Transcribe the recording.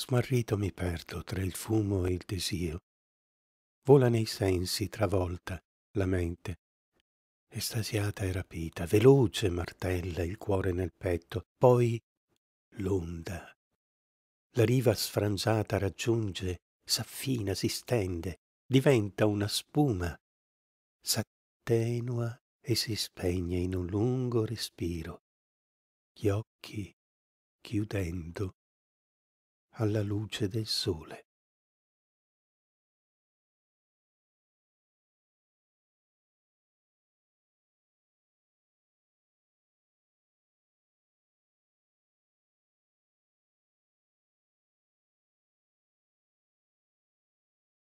Smarrito mi perdo tra il fumo e il desio. Vola nei sensi travolta la mente. Estasiata e rapita, veloce martella il cuore nel petto, poi l'onda. La riva sfrangiata raggiunge, s'affina, si stende, diventa una spuma, s'attenua e si spegne in un lungo respiro. Gli occhi chiudendo alla luce del sole.